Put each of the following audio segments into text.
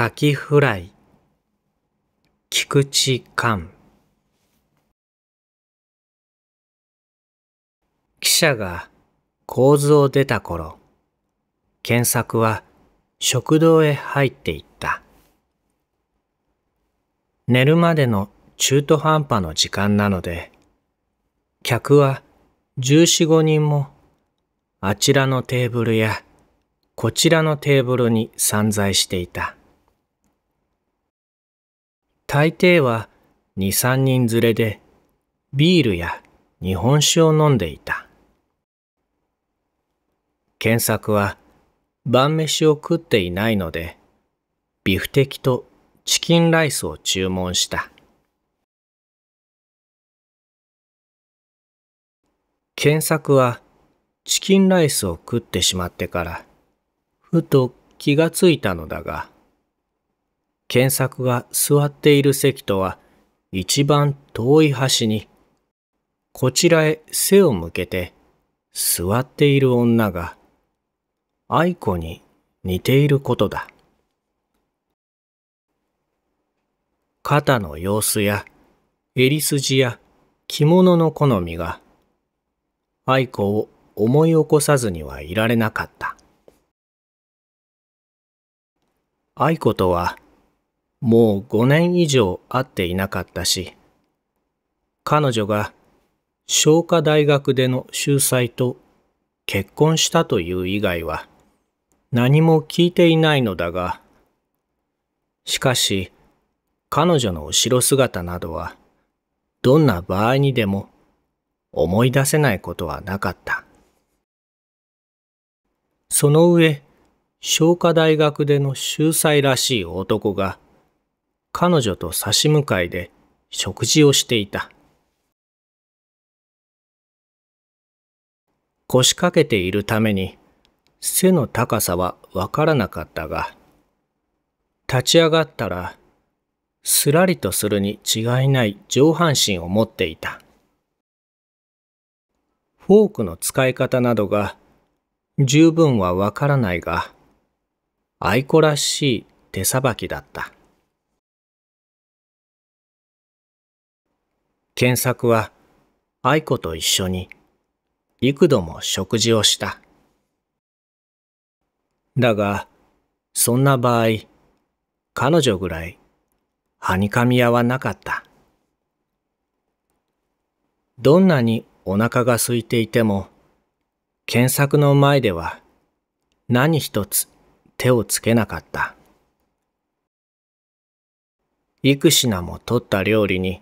カキフライ菊池寛記者が構図を出た頃検索は食堂へ入っていった寝るまでの中途半端の時間なので客は十四五人もあちらのテーブルやこちらのテーブルに散在していた。大抵は2、3人連れでビールや日本酒を飲んでいた。検索は晩飯を食っていないので、ビフテキとチキンライスを注文した。検索はチキンライスを食ってしまってから、ふと気がついたのだが、検索が座っている席とは一番遠い端に、こちらへ背を向けて座っている女が愛子に似ていることだ。肩の様子や襟筋や着物の好みが愛子を思い起こさずにはいられなかった。愛子とはもう5年以上会っていなかったし、彼女が商科大学での秀才と結婚したという以外は何も聞いていないのだが、しかし彼女の後ろ姿などはどんな場合にでも思い出せないことはなかった。その上、商科大学での秀才らしい男が彼女と差し向かいで食事をしていた。腰掛けているために背の高さはわからなかったが、立ち上がったらすらりとするに違いない上半身を持っていた。フォークの使い方などが十分はわからないが、愛子らしい手さばきだった。検作は愛子と一緒に幾度も食事をした。だが、そんな場合、彼女ぐらい、はにかみ屋はなかった。どんなにお腹が空いていても、検索の前では何一つ手をつけなかった。幾品も取った料理に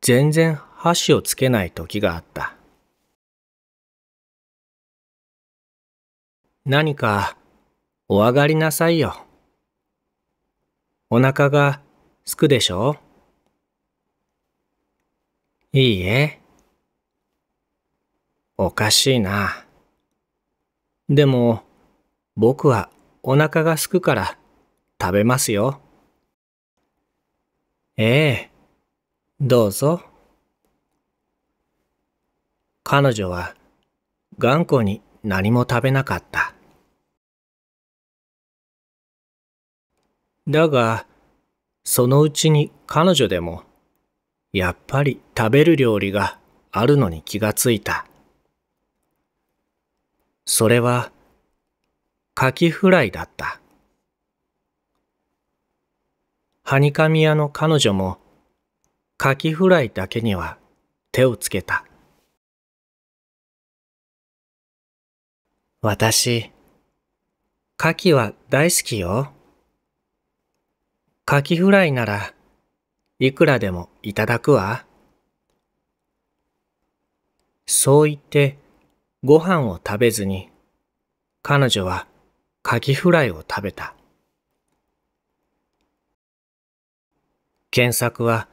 全然箸をつけない時があった。何かお上がりなさいよ。お腹がすくでしょいいえ。おかしいな。でも、僕はお腹がすくから食べますよ。ええ。どうぞ。彼女は頑固に何も食べなかった。だが、そのうちに彼女でも、やっぱり食べる料理があるのに気がついた。それは、カキフライだった。ハニカミ屋の彼女も、カキフライだけには手をつけた。私、カキは大好きよ。カキフライならいくらでもいただくわ。そう言ってご飯を食べずに彼女はカキフライを食べた。検索は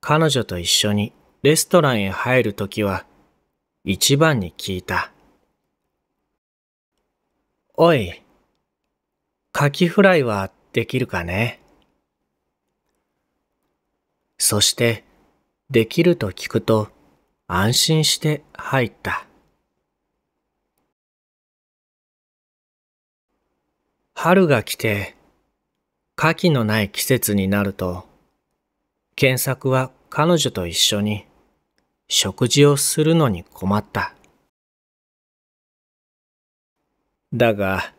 彼女と一緒にレストランへ入るときは、一番に聞いた。おい、カキフライはできるかねそして、できると聞くと安心して入った。春が来て、カキのない季節になると、検索は彼女と一緒に食事をするのに困った。だが、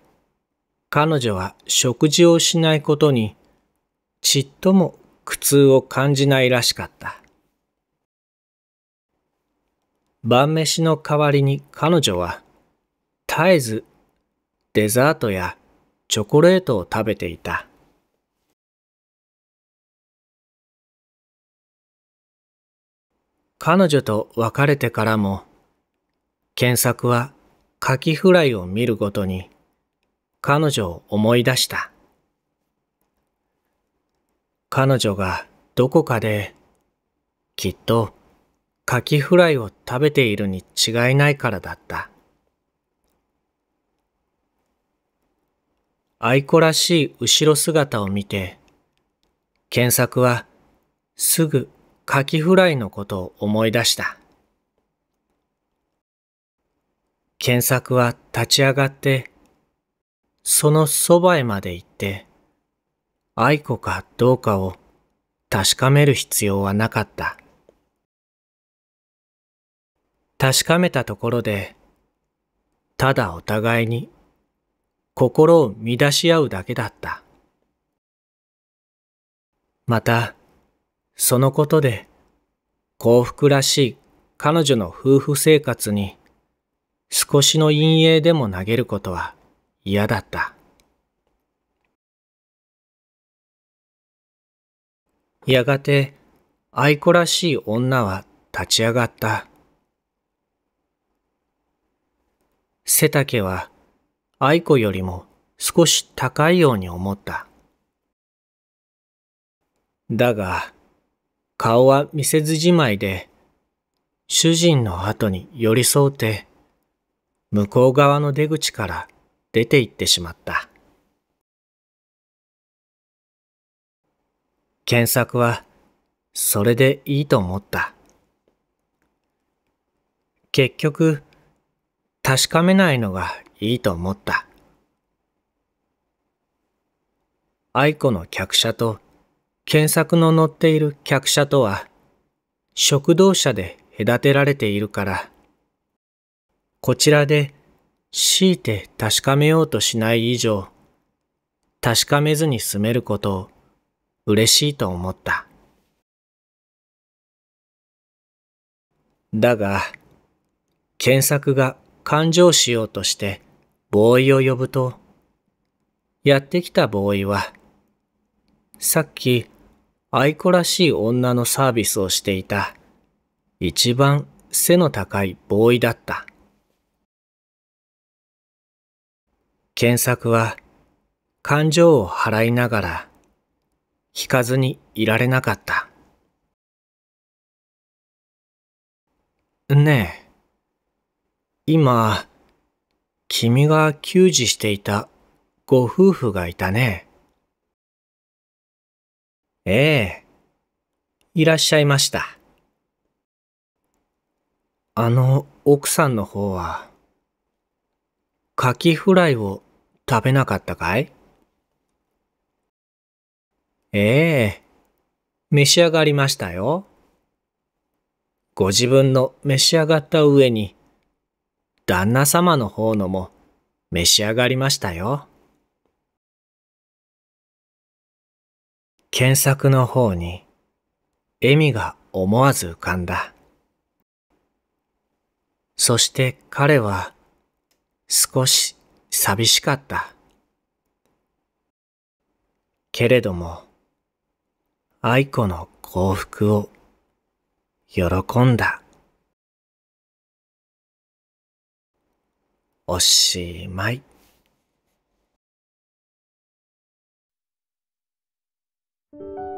彼女は食事をしないことにちっとも苦痛を感じないらしかった。晩飯の代わりに彼女は絶えずデザートやチョコレートを食べていた。彼女と別れてからも、検索はカキフライを見るごとに彼女を思い出した。彼女がどこかできっとカキフライを食べているに違いないからだった。愛子らしい後ろ姿を見て、検索はすぐカキフライのことを思い出した。検索は立ち上がって、そのそばへまで行って、愛子かどうかを確かめる必要はなかった。確かめたところで、ただお互いに心を乱し合うだけだった。また、そのことで幸福らしい彼女の夫婦生活に少しの陰影でも投げることは嫌だった。やがて愛子らしい女は立ち上がった。背丈は愛子よりも少し高いように思った。だが、顔は見せずじまいで、主人の後に寄り添うて、向こう側の出口から出て行ってしまった。検索は、それでいいと思った。結局、確かめないのがいいと思った。愛子の客車と検索の載っている客車とは、食堂車で隔てられているから、こちらで強いて確かめようとしない以上、確かめずに住めることを嬉しいと思った。だが、検索が勘定しようとしてボーイを呼ぶと、やってきたボーイは、さっき愛子らしい女のサービスをしていた。一番背の高いボーイだった。検索は感情を払いながら引かずにいられなかった。ねえ、今、君が給仕していたご夫婦がいたね。ええ。いらっしゃいました。あの奥さんの方は、カキフライを食べなかったかいええ。召し上がりましたよ。ご自分の召し上がった上に、旦那様の方のも召し上がりましたよ。検索の方に笑みが思わず浮かんだ。そして彼は少し寂しかった。けれども、愛子の幸福を喜んだ。おしまい。thank you